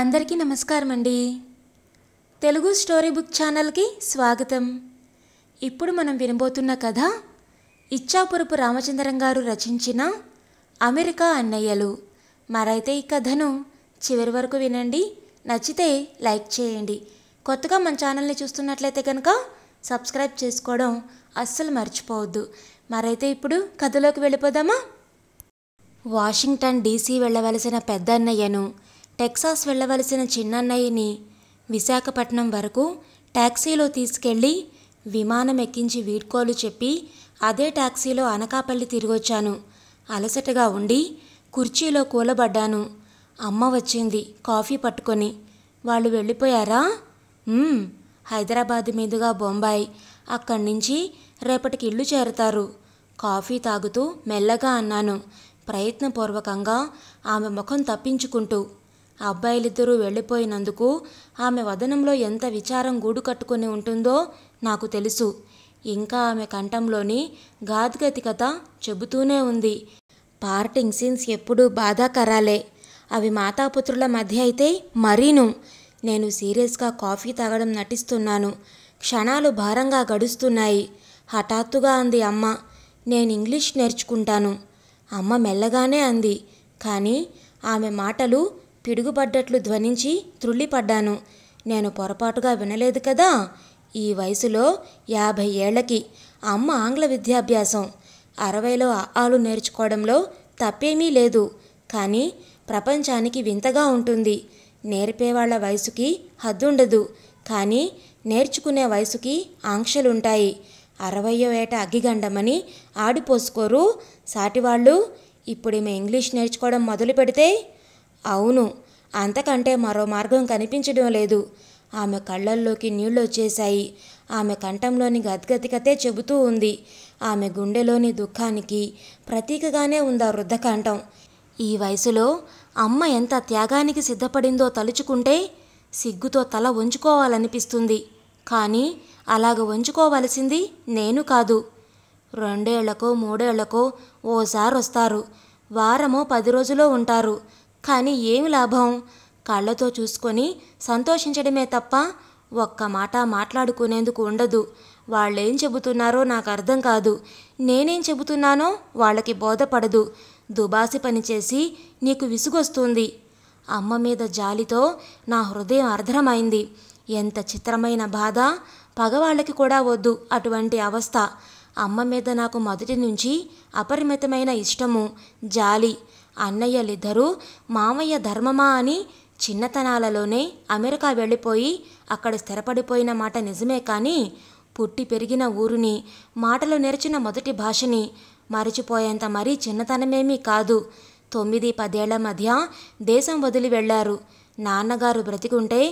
అందరికీ నమస్కారం అండి తెలుగు స్టోరీ బుక్ ఛానల్కి స్వాగతం ఇప్పుడు మనం వినబోతున్న కథ ఇచ్చాపురపు రామచంద్రం గారు రచించిన అమెరికా అన్నయ్యలు మరైతే ఈ కథను చివరి వరకు వినండి నచ్చితే లైక్ చేయండి కొత్తగా మన ఛానల్ని చూస్తున్నట్లయితే కనుక సబ్స్క్రైబ్ చేసుకోవడం అస్సలు మర్చిపోవద్దు మరైతే ఇప్పుడు కథలోకి వెళ్ళిపోదామా వాషింగ్టన్ డీసీ వెళ్ళవలసిన పెద్ద అన్నయ్యను టెక్సాస్ వెళ్ళవలసిన చిన్నన్నయ్యని విశాఖపట్నం వరకు ట్యాక్సీలో తీసుకెళ్ళి విమానం ఎక్కించి వీడ్కోలు చెప్పి అదే ట్యాక్సీలో అనకాపల్లి తిరిగొచ్చాను అలసటగా ఉండి కుర్చీలో కూలబడ్డాను అమ్మ వచ్చింది కాఫీ పట్టుకొని వాళ్ళు వెళ్ళిపోయారా హైదరాబాద్ మీదుగా బొంబాయి అక్కడి నుంచి రేపటికి ఇల్లు చేరతారు కాఫీ తాగుతూ మెల్లగా అన్నాను ప్రయత్నపూర్వకంగా ఆమె ముఖం తప్పించుకుంటూ ఆ అబ్బాయిలిద్దరూ వెళ్ళిపోయినందుకు ఆమె వదనంలో ఎంత విచారం గూడు కట్టుకుని ఉంటుందో నాకు తెలుసు ఇంకా ఆమె కంఠంలోని గాద్గతికత చెబుతూనే ఉంది పార్టింగ్ సీన్స్ ఎప్పుడూ బాధాకరాలే అవి మాతాపుత్రుల మధ్య అయితే మరీను నేను సీరియస్గా కాఫీ తాగడం నటిస్తున్నాను క్షణాలు భారంగా గడుస్తున్నాయి హఠాత్తుగా అంది అమ్మ నేను ఇంగ్లీష్ నేర్చుకుంటాను అమ్మ మెల్లగానే అంది కానీ ఆమె మాటలు పిడుగుపడ్డట్లు ధ్వనించి త్రుళ్ళిపడ్డాను నేను పొరపాటుగా వినలేదు కదా ఈ వయసులో యాభై ఏళ్లకి అమ్మ ఆంగ్ల విద్యాభ్యాసం అరవైలో ఆలు నేర్చుకోవడంలో తప్పేమీ లేదు కానీ ప్రపంచానికి వింతగా ఉంటుంది నేర్పేవాళ్ల వయసుకి హద్దుండదు కానీ నేర్చుకునే వయసుకి ఆంక్షలుంటాయి అరవయో ఏట అగ్గిగండమని ఆడిపోసుకోరు సాటివాళ్ళు ఇప్పుడేమో ఇంగ్లీష్ నేర్చుకోవడం మొదలు పెడితే అవును అంతకంటే మరో మార్గం కనిపించడం లేదు ఆమె కళ్ళల్లోకి నీళ్లు వచ్చేశాయి ఆమె కంఠంలోని గద్గతికతే చెబుతూ ఉంది ఆమె గుండెలోని దుఃఖానికి ప్రతీకగానే ఉందా వృద్ధకంఠం ఈ వయసులో అమ్మ ఎంత త్యాగానికి సిద్ధపడిందో తలుచుకుంటే సిగ్గుతో తల వంచుకోవాలనిపిస్తుంది కానీ అలాగ వంచుకోవలసింది నేను కాదు రెండేళ్లకో మూడేళ్లకో ఓసారి వస్తారు వారమో పది రోజులో ఉంటారు కానీ ఏమి లాభం కళ్ళతో చూసుకొని సంతోషించడమే తప్ప ఒక్క మాట మాట్లాడుకునేందుకు ఉండదు వాళ్ళేం చెబుతున్నారో నాకు అర్థం కాదు నేనేం చెబుతున్నానో వాళ్ళకి బోధపడదు దుబాసి పనిచేసి నీకు విసుగొస్తుంది అమ్మ మీద జాలితో నా హృదయం అర్ధమైంది ఎంత చిత్రమైన బాధ పగవాళ్ళకి కూడా వద్దు అటువంటి అవస్థ అమ్మ మీద నాకు మొదటి నుంచి అపరిమితమైన ఇష్టము జాలి అన్నయ్యలిద్దరూ మామయ్య ధర్మమా అని చిన్నతనాలలోనే అమెరికా వెళ్ళిపోయి అక్కడ స్థిరపడిపోయిన మాట నిజమే కానీ పుట్టి పెరిగిన ఊరుని మాటలు నేర్చిన మొదటి భాషని మరచిపోయేంత మరీ చిన్నతనమేమీ కాదు తొమ్మిది పదేళ్ల మధ్య దేశం వదిలి వెళ్ళారు నాన్నగారు బ్రతికుంటే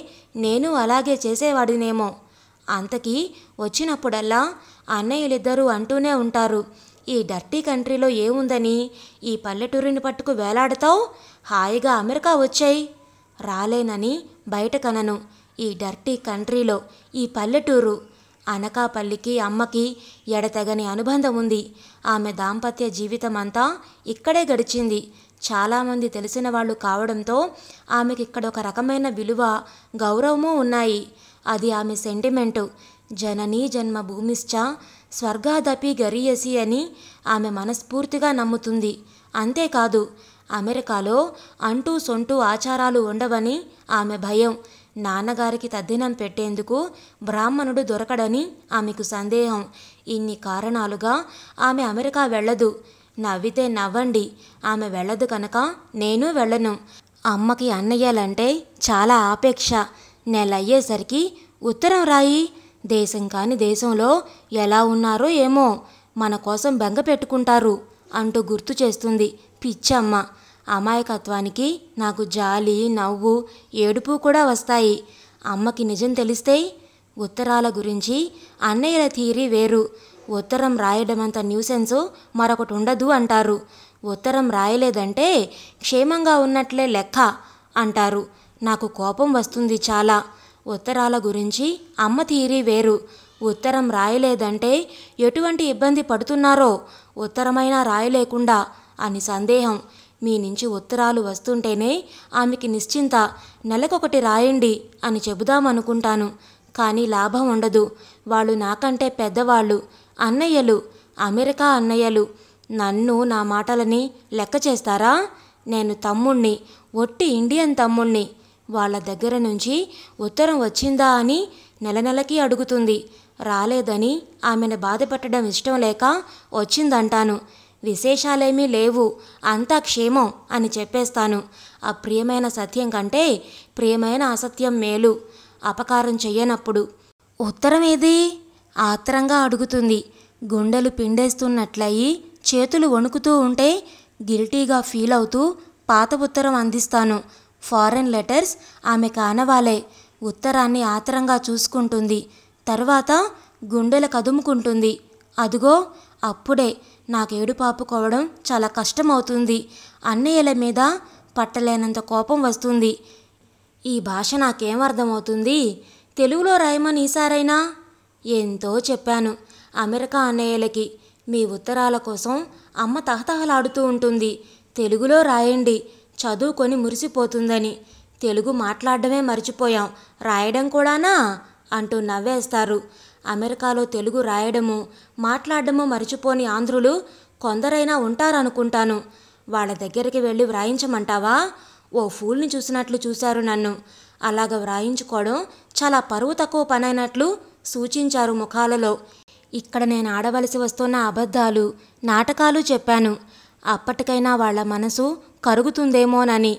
నేను అలాగే చేసేవాడినేమో అంతకీ వచ్చినప్పుడల్లా అన్నయ్యలిద్దరూ అంటూనే ఉంటారు ఈ డర్టీ కంట్రీలో ఏముందని ఈ పల్లెటూరిని పట్టుకు వేలాడతావు హాయిగా అమెరికా వచ్చాయి రాలేనని బయట కనను ఈ డర్టీ కంట్రీలో ఈ పల్లెటూరు అనకాపల్లికి అమ్మకి ఎడతెగని అనుబంధం ఉంది ఆమె దాంపత్య జీవితం అంతా ఇక్కడే గడిచింది చాలామంది తెలిసిన వాళ్ళు కావడంతో ఆమెకి ఇక్కడ ఒక రకమైన విలువ గౌరవము ఉన్నాయి అది ఆమె సెంటిమెంటు జననీ జన్మ భూమిశ్చ స్వర్గాదపి గరియసి అని ఆమె మనస్ఫూర్తిగా నమ్ముతుంది అంతేకాదు అమెరికాలో అంటూ సొంటూ ఆచారాలు ఉండవని ఆమె భయం నాన్నగారికి తద్దినం పెట్టేందుకు బ్రాహ్మణుడు దొరకడని ఆమెకు సందేహం ఇన్ని కారణాలుగా ఆమె అమెరికా వెళ్ళదు నవ్వితే నవ్వండి ఆమె వెళ్ళదు కనుక నేను వెళ్ళను అమ్మకి అన్నయ్యలంటే చాలా ఆపేక్ష అయ్యేసరికి ఉత్తరం రాయి దేశం కాని దేశంలో ఎలా ఉన్నారో ఏమో మన కోసం బెంగ పెట్టుకుంటారు అంటూ గుర్తు చేస్తుంది పిచ్చమ్మ అమాయకత్వానికి నాకు జాలి నవ్వు ఏడుపు కూడా వస్తాయి అమ్మకి నిజం తెలిస్తే ఉత్తరాల గురించి అన్నయ్యల థీరీ వేరు ఉత్తరం రాయడమంత న్యూసెన్సు మరొకటి ఉండదు అంటారు ఉత్తరం రాయలేదంటే క్షేమంగా ఉన్నట్లే లెక్క అంటారు నాకు కోపం వస్తుంది చాలా ఉత్తరాల గురించి అమ్మ తీరీ వేరు ఉత్తరం రాయలేదంటే ఎటువంటి ఇబ్బంది పడుతున్నారో ఉత్తరమైన రాయలేకుండా అని సందేహం మీ నుంచి ఉత్తరాలు వస్తుంటేనే ఆమెకి నిశ్చింత నెలకొకటి రాయండి అని చెబుదామనుకుంటాను కానీ లాభం ఉండదు వాళ్ళు నాకంటే పెద్దవాళ్ళు అన్నయ్యలు అమెరికా అన్నయ్యలు నన్ను నా మాటలని లెక్క చేస్తారా నేను తమ్ముణ్ణి ఒట్టి ఇండియన్ తమ్ముణ్ణి వాళ్ళ దగ్గర నుంచి ఉత్తరం వచ్చిందా అని నెల నెలకి అడుగుతుంది రాలేదని ఆమెను బాధపెట్టడం ఇష్టం లేక వచ్చిందంటాను విశేషాలేమీ లేవు అంతా క్షేమం అని చెప్పేస్తాను ఆ ప్రియమైన సత్యం కంటే ప్రియమైన అసత్యం మేలు అపకారం చెయ్యనప్పుడు ఉత్తరం ఏది ఆత్రంగా అడుగుతుంది గుండెలు పిండేస్తున్నట్లయి చేతులు వణుకుతూ ఉంటే గిల్టీగా ఫీల్ అవుతూ పాత ఉత్తరం అందిస్తాను ఫారెన్ లెటర్స్ ఆమె కానవాలే ఉత్తరాన్ని ఆతరంగా చూసుకుంటుంది తర్వాత గుండెల కదుముకుంటుంది అదుగో అప్పుడే నాకేడు పాపుకోవడం చాలా కష్టమవుతుంది అన్నయ్యల మీద పట్టలేనంత కోపం వస్తుంది ఈ భాష నాకేమర్థమవుతుంది తెలుగులో రాయమని ఈసారైనా ఎంతో చెప్పాను అమెరికా అన్నయ్యలకి మీ ఉత్తరాల కోసం అమ్మ తహతహలాడుతూ ఉంటుంది తెలుగులో రాయండి చదువుకొని మురిసిపోతుందని తెలుగు మాట్లాడడమే మర్చిపోయాం రాయడం కూడానా అంటూ నవ్వేస్తారు అమెరికాలో తెలుగు రాయడము మాట్లాడడము మర్చిపోని ఆంధ్రులు కొందరైనా ఉంటారనుకుంటాను వాళ్ళ దగ్గరికి వెళ్ళి వ్రాయించమంటావా ఓ ఫూల్ని చూసినట్లు చూశారు నన్ను అలాగ వ్రాయించుకోవడం చాలా పరువు తక్కువ పనైనట్లు సూచించారు ముఖాలలో ఇక్కడ నేను ఆడవలసి వస్తున్న అబద్ధాలు నాటకాలు చెప్పాను అప్పటికైనా వాళ్ల మనసు కరుగుతుందేమోనని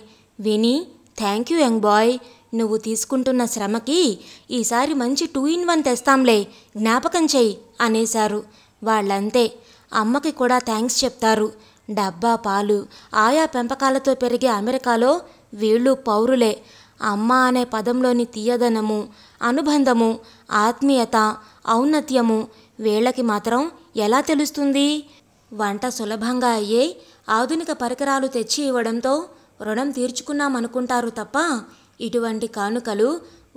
విని థ్యాంక్ యూ యంగ్ బాయ్ నువ్వు తీసుకుంటున్న శ్రమకి ఈసారి మంచి టూ ఇన్ వన్ తెస్తాంలే జ్ఞాపకం చెయ్యి అనేశారు వాళ్ళంతే అమ్మకి కూడా థ్యాంక్స్ చెప్తారు డబ్బా పాలు ఆయా పెంపకాలతో పెరిగే అమెరికాలో వీళ్ళు పౌరులే అమ్మ అనే పదంలోని తీయదనము అనుబంధము ఆత్మీయత ఔన్నత్యము వీళ్ళకి మాత్రం ఎలా తెలుస్తుంది వంట సులభంగా అయ్యే ఆధునిక పరికరాలు తెచ్చి ఇవ్వడంతో రుణం తీర్చుకున్నామనుకుంటారు తప్ప ఇటువంటి కానుకలు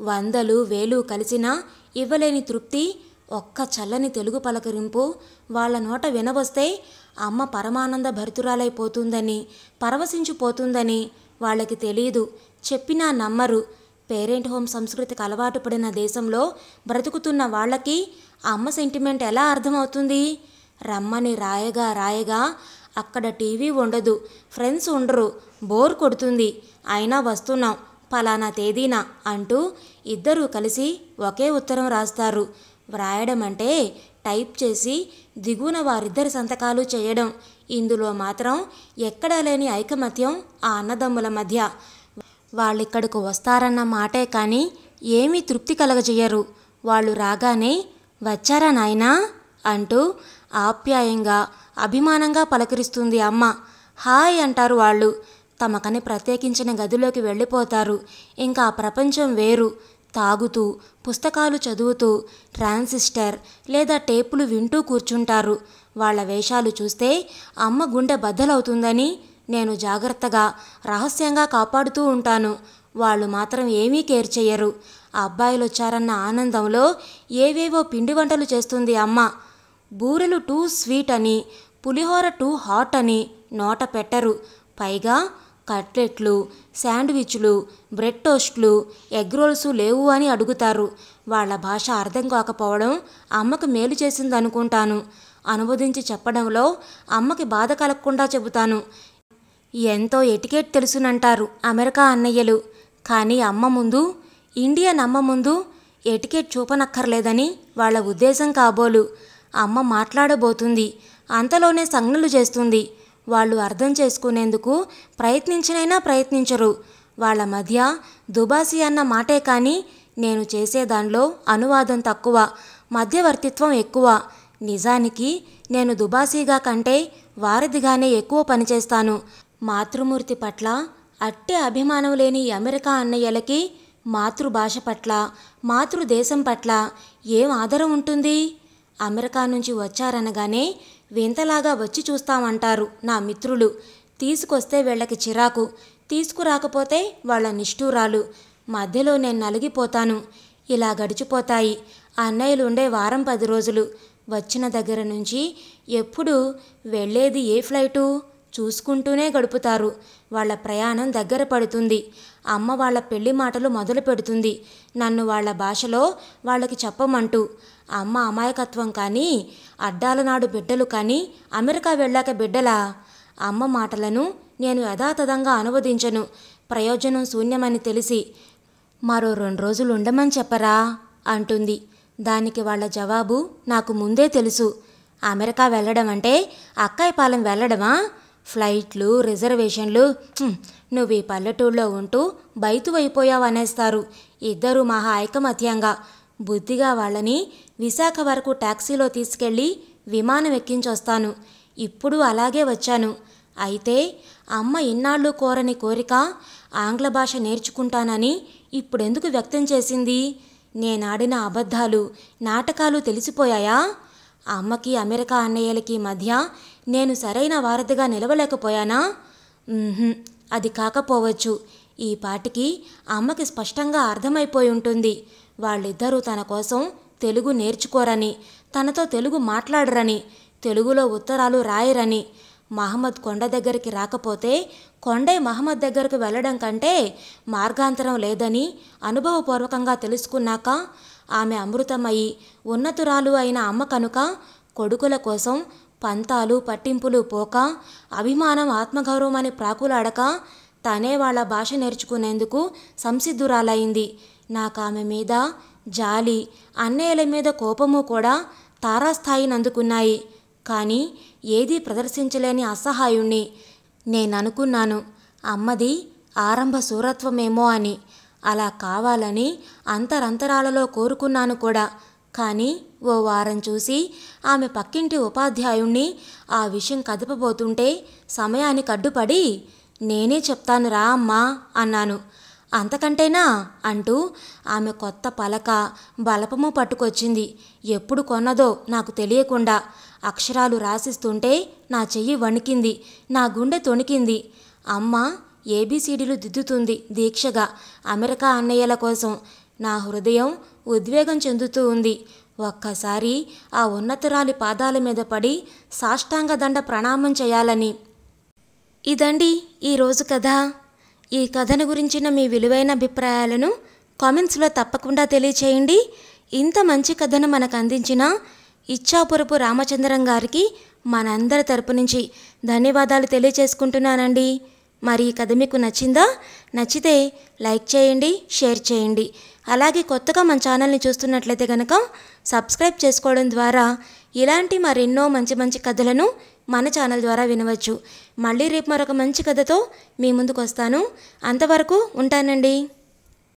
వందలు వేలు కలిసినా ఇవ్వలేని తృప్తి ఒక్క చల్లని తెలుగు పలకరింపు వాళ్ళ నోట వినవస్తే అమ్మ పరమానంద భరితురాలైపోతుందని పరవశించిపోతుందని వాళ్ళకి తెలియదు చెప్పినా నమ్మరు పేరెంట్ హోమ్ సంస్కృతికి అలవాటు పడిన దేశంలో బ్రతుకుతున్న వాళ్ళకి అమ్మ సెంటిమెంట్ ఎలా అర్థమవుతుంది రమ్మని రాయగా రాయగా అక్కడ టీవీ ఉండదు ఫ్రెండ్స్ ఉండరు బోర్ కొడుతుంది అయినా వస్తున్నాం పలానా తేదీన అంటూ ఇద్దరూ కలిసి ఒకే ఉత్తరం రాస్తారు వ్రాయడం అంటే టైప్ చేసి దిగువన వారిద్దరి సంతకాలు చేయడం ఇందులో మాత్రం ఎక్కడా లేని ఐకమత్యం ఆ అన్నదమ్ముల మధ్య వాళ్ళిక్కడకు వస్తారన్న మాటే కానీ ఏమీ తృప్తి కలగజేయరు వాళ్ళు రాగానే వచ్చారా నాయనా అంటూ ఆప్యాయంగా అభిమానంగా పలకరిస్తుంది అమ్మ హాయ్ అంటారు వాళ్ళు తమకని ప్రత్యేకించిన గదిలోకి వెళ్ళిపోతారు ఇంకా ప్రపంచం వేరు తాగుతూ పుస్తకాలు చదువుతూ ట్రాన్సిస్టర్ లేదా టేపులు వింటూ కూర్చుంటారు వాళ్ళ వేషాలు చూస్తే అమ్మ గుండె బద్దలవుతుందని నేను జాగ్రత్తగా రహస్యంగా కాపాడుతూ ఉంటాను వాళ్ళు మాత్రం ఏమీ కేర్ చేయరు అబ్బాయిలు వచ్చారన్న ఆనందంలో ఏవేవో పిండి వంటలు చేస్తుంది అమ్మ బూరెలు టూ స్వీట్ అని పులిహోర టూ హాట్ అని నోట పెట్టరు పైగా కట్లెట్లు శాండ్విచ్లు బ్రెడ్ టోస్ట్లు ఎగ్ రోల్స్ లేవు అని అడుగుతారు వాళ్ళ భాష అర్థం కాకపోవడం అమ్మకు మేలు చేసింది అనుకుంటాను అనువదించి చెప్పడంలో అమ్మకి బాధ కలగకుండా చెబుతాను ఎంతో ఎటికేట్ తెలుసునంటారు అమెరికా అన్నయ్యలు కానీ అమ్మ ముందు ఇండియన్ అమ్మ ముందు ఎటికేట్ చూపనక్కర్లేదని వాళ్ళ ఉద్దేశం కాబోలు అమ్మ మాట్లాడబోతుంది అంతలోనే సంజ్ఞలు చేస్తుంది వాళ్ళు అర్థం చేసుకునేందుకు ప్రయత్నించినైనా ప్రయత్నించరు వాళ్ళ మధ్య దుబాసి అన్న మాటే కానీ నేను చేసే దానిలో అనువాదం తక్కువ మధ్యవర్తిత్వం ఎక్కువ నిజానికి నేను దుబాసీగా కంటే వారధిగానే ఎక్కువ పనిచేస్తాను మాతృమూర్తి పట్ల అట్టే అభిమానం లేని అమెరికా అన్నయ్యలకి మాతృభాష పట్ల మాతృదేశం పట్ల ఏం ఆదరం ఉంటుంది అమెరికా నుంచి వచ్చారనగానే వింతలాగా వచ్చి చూస్తామంటారు నా మిత్రులు తీసుకొస్తే వీళ్ళకి చిరాకు తీసుకురాకపోతే వాళ్ళ నిష్ఠూరాలు మధ్యలో నేను నలిగిపోతాను ఇలా గడిచిపోతాయి అన్నయ్యలు ఉండే వారం పది రోజులు వచ్చిన దగ్గర నుంచి ఎప్పుడు వెళ్ళేది ఏ ఫ్లైటు చూసుకుంటూనే గడుపుతారు వాళ్ళ ప్రయాణం దగ్గర పడుతుంది అమ్మ వాళ్ళ పెళ్లి మాటలు మొదలు పెడుతుంది నన్ను వాళ్ళ భాషలో వాళ్ళకి చెప్పమంటూ అమ్మ అమాయకత్వం కానీ అడ్డాల నాడు బిడ్డలు కానీ అమెరికా వెళ్ళాక బిడ్డలా అమ్మ మాటలను నేను యథాతథంగా అనువదించను ప్రయోజనం శూన్యమని తెలిసి మరో రెండు రోజులు ఉండమని చెప్పరా అంటుంది దానికి వాళ్ళ జవాబు నాకు ముందే తెలుసు అమెరికా వెళ్ళడం అంటే అక్కాయపాలెం వెళ్ళడమా ఫ్లైట్లు రిజర్వేషన్లు నువ్వు ఈ పల్లెటూళ్ళలో ఉంటూ బయటు అయిపోయావు అనేస్తారు ఇద్దరు మహా ఐకమత్యంగా బుద్ధిగా వాళ్ళని విశాఖ వరకు టాక్సీలో తీసుకెళ్ళి విమానం ఎక్కించొస్తాను ఇప్పుడు అలాగే వచ్చాను అయితే అమ్మ ఇన్నాళ్ళు కోరని కోరిక ఆంగ్ల భాష నేర్చుకుంటానని ఇప్పుడెందుకు వ్యక్తం చేసింది నేనాడిన అబద్ధాలు నాటకాలు తెలిసిపోయాయా అమ్మకి అమెరికా అన్నయ్యలకి మధ్య నేను సరైన వారధిగా నిలవలేకపోయానా అది కాకపోవచ్చు ఈ పాటికి అమ్మకి స్పష్టంగా అర్థమైపోయి ఉంటుంది వాళ్ళిద్దరూ తన కోసం తెలుగు నేర్చుకోరని తనతో తెలుగు మాట్లాడరని తెలుగులో ఉత్తరాలు రాయరని మహమ్మద్ కొండ దగ్గరికి రాకపోతే కొండే మహమ్మద్ దగ్గరకు వెళ్ళడం కంటే మార్గాంతరం లేదని అనుభవపూర్వకంగా తెలుసుకున్నాక ఆమె అమృతమయ్యి ఉన్నతురాలు అయిన అమ్మ కనుక కొడుకుల కోసం పంతాలు పట్టింపులు పోక అభిమానం ఆత్మగౌరవం అని ప్రాకులాడక తనే వాళ్ళ భాష నేర్చుకునేందుకు సంసిద్ధురాలైంది నాకామె మీద జాలి అన్నయ్యల మీద కోపము కూడా తారాస్థాయిని అందుకున్నాయి కానీ ఏదీ ప్రదర్శించలేని అసహాయుణ్ణి నేననుకున్నాను అమ్మది ఆరంభ శూరత్వమేమో అని అలా కావాలని అంతరంతరాలలో కోరుకున్నాను కూడా కానీ ఓ వారం చూసి ఆమె పక్కింటి ఉపాధ్యాయుణ్ణి ఆ విషయం కదపబోతుంటే సమయానికి అడ్డుపడి నేనే చెప్తానురా అమ్మా అన్నాను అంతకంటేనా అంటూ ఆమె కొత్త పలక బలపము పట్టుకొచ్చింది ఎప్పుడు కొన్నదో నాకు తెలియకుండా అక్షరాలు రాసిస్తుంటే నా చెయ్యి వణికింది నా గుండె తొణికింది అమ్మ ఏబీసీడీలు దిద్దుతుంది దీక్షగా అమెరికా అన్నయ్యల కోసం నా హృదయం ఉద్వేగం చెందుతూ ఉంది ఒక్కసారి ఆ ఉన్నతురాలి పాదాల మీద పడి సాష్టాంగ దండ ప్రణామం చేయాలని ఇదండి ఈరోజు కథ ఈ కథను గురించిన మీ విలువైన అభిప్రాయాలను కామెంట్స్లో తప్పకుండా తెలియచేయండి ఇంత మంచి కథను మనకు అందించిన ఇచ్చాపురపు రామచంద్రం గారికి మనందరి తరపు నుంచి ధన్యవాదాలు తెలియచేసుకుంటున్నానండి మరి ఈ కథ మీకు నచ్చిందా నచ్చితే లైక్ చేయండి షేర్ చేయండి అలాగే కొత్తగా మన ఛానల్ని చూస్తున్నట్లయితే కనుక సబ్స్క్రైబ్ చేసుకోవడం ద్వారా ఇలాంటి మరెన్నో మంచి మంచి కథలను మన ఛానల్ ద్వారా వినవచ్చు మళ్ళీ రేపు మరొక మంచి కథతో మీ ముందుకు వస్తాను అంతవరకు ఉంటానండి